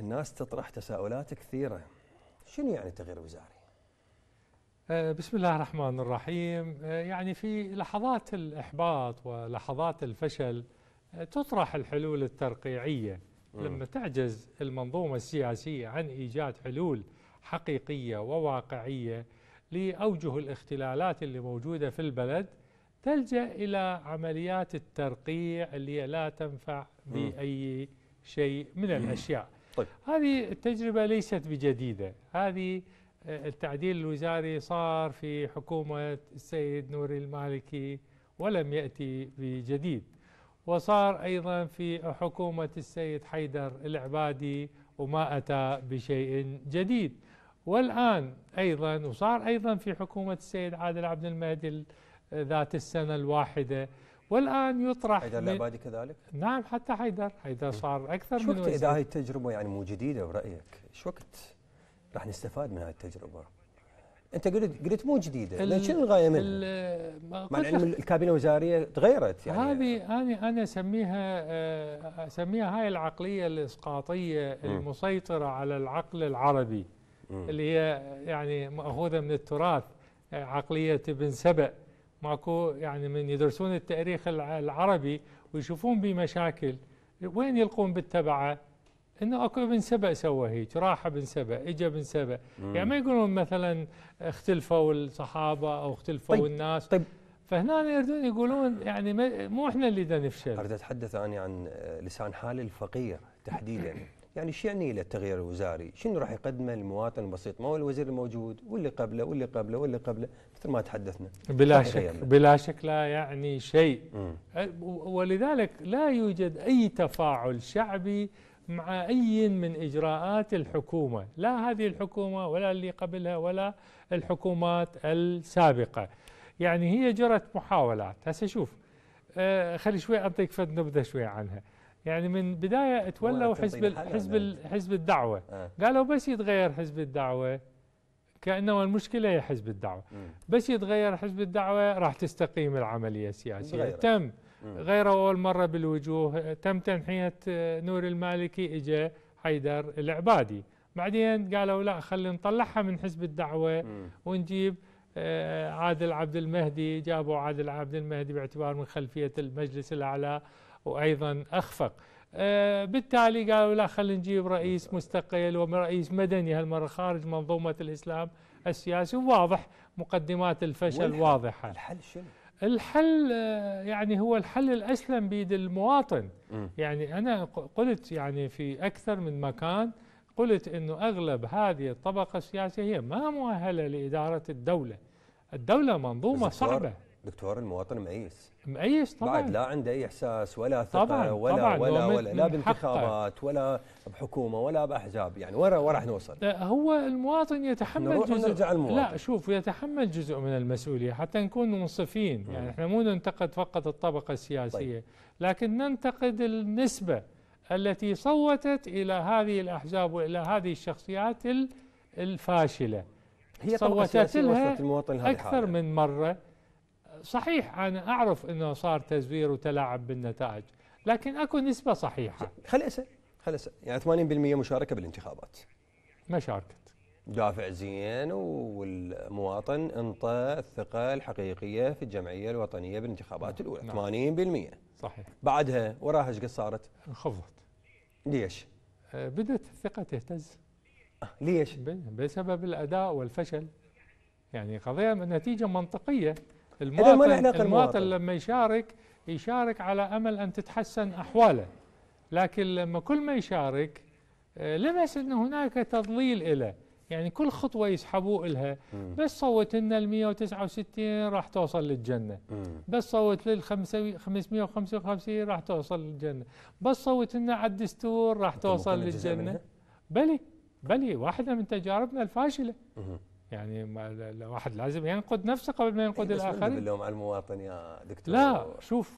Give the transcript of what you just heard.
الناس تطرح تساؤلات كثيرة شنو يعني تغيير وزاري؟ آه، بسم الله الرحمن الرحيم آه، يعني في لحظات الإحباط ولحظات الفشل آه، تطرح الحلول الترقيعية لما تعجز المنظومة السياسية عن إيجاد حلول حقيقية وواقعية لأوجه الاختلالات اللي موجودة في البلد تلجأ إلى عمليات الترقيع اللي لا تنفع بأي شيء من الأشياء طيب. هذه التجربة ليست بجديدة هذه آه، التعديل الوزاري صار في حكومة السيد نوري المالكي ولم يأتي بجديد وصار أيضا في حكومة السيد حيدر العبادي وما أتى بشيء جديد والآن أيضا وصار أيضا في حكومة السيد عادل عبد المهدي ذات السنة الواحدة والان يطرح حيدر العبادي كذلك؟ نعم حتى حيدر، حيدر صار اكثر شو من وقت اذا هاي التجربه يعني مو جديده برايك، شو وقت راح نستفاد من هاي التجربه؟ انت قلت قلت مو جديده، لان شنو الغايه منها؟ مع العلم الكابينه الوزاريه تغيرت يعني هذه انا انا اسميها آه، اسميها هاي العقليه الاسقاطيه المسيطره على العقل العربي اللي هي يعني ماخوذه من التراث آه، عقليه ابن سبأ ماكو يعني من يدرسون التاريخ العربي ويشوفون بمشاكل وين يلقون بالتبعه انه اكو ابن سبأ سوى هيك راح ابن سبأ اجى ابن سبأ يعني ما يقولون مثلا اختلفوا الصحابه او اختلفوا طيب الناس طيب فهنا يردون يقولون يعني مو احنا اللي دا نفشل اريد اتحدث انا عن لسان حال الفقير تحديدا يعني شو يعني له التغيير الوزاري؟ شنو راح يقدمه للمواطن البسيط؟ ما هو الوزير الموجود واللي قبله واللي قبله واللي قبله مثل ما تحدثنا بلا شك بلا شك لا يعني شيء ولذلك لا يوجد اي تفاعل شعبي مع أي من إجراءات الحكومة لا هذه الحكومة ولا اللي قبلها ولا الحكومات السابقة يعني هي جرت محاولات هسه شوف خلي شوي أعطيك فد نبذة شوي عنها يعني من بداية تولوا حزب طيب، حزب حزب الدعوة آه. قالوا بس يتغير حزب الدعوة كأنه المشكلة هي حزب الدعوة بس يتغير حزب الدعوة راح تستقيم العملية السياسية غيرة. تم غيره أول مرة بالوجوه تم تنحية آه، نور المالكي إجا حيدر العبادي بعدين قالوا لا خلينا نطلعها من حزب الدعوة ونجيب آه، عادل عبد المهدي جابوا عادل عبد المهدي باعتبار من خلفية المجلس الأعلى وأيضا أخفق آه، بالتالي قالوا لا خلينا نجيب رئيس مستقل ورئيس مدني هالمرة خارج منظومة الإسلام السياسي وواضح مقدمات الفشل والحل واضحة الحل شنو؟ الحل آه، يعني هو الحل الأسلم بيد المواطن م. يعني أنا قلت يعني في أكثر من مكان قلت أنه أغلب هذه الطبقة السياسية هي ما مؤهلة لإدارة الدولة الدولة منظومة صعبة دكتور المواطن مأيس مأيس طبعا بعد لا عنده أي إحساس ولا ثقة طبعاً ولا طبعاً ولا ولا لا بانتخابات ولا بحكومة ولا بأحزاب يعني وين راح نوصل هو المواطن يتحمل جزء نرجع المواطن. لا شوف يتحمل جزء من المسؤولية حتى نكون منصفين مم. يعني احنا مو ننتقد فقط الطبقة السياسية طيب. لكن ننتقد النسبة التي صوتت إلى هذه الأحزاب وإلى هذه الشخصيات الفاشلة هي صوتت لها أكثر من مرة صحيح أنا أعرف أنه صار تزوير وتلاعب بالنتائج لكن أكو نسبة صحيحة خلي أسأل خلي أسأل يعني 80% مشاركة بالانتخابات ما شاركت دافع زين والمواطن انطى الثقة الحقيقية في الجمعية الوطنية بالانتخابات الأولى نعم. 80% صحيح بعدها وراها ايش قد صارت؟ انخفضت ليش؟ أه، بدأت الثقة تهتز آه، ليش؟ بسبب الأداء والفشل يعني قضية نتيجة منطقية المواطن, المواطن, المواطن لما يشارك يشارك على امل ان تتحسن احواله لكن لما كل ما يشارك آه، لمس ان هناك تضليل له يعني كل خطوه يسحبوا لها بس صوت لنا ال 169 راح توصل للجنه بس صوت لل 555 راح توصل للجنه بس صوت لنا على الدستور راح توصل للجنه بلي بلي واحده من تجاربنا الفاشله يعني الواحد لازم ينقد نفسه قبل ما ينقد إيه، الاخرين بالله على المواطن يا دكتور لا شوف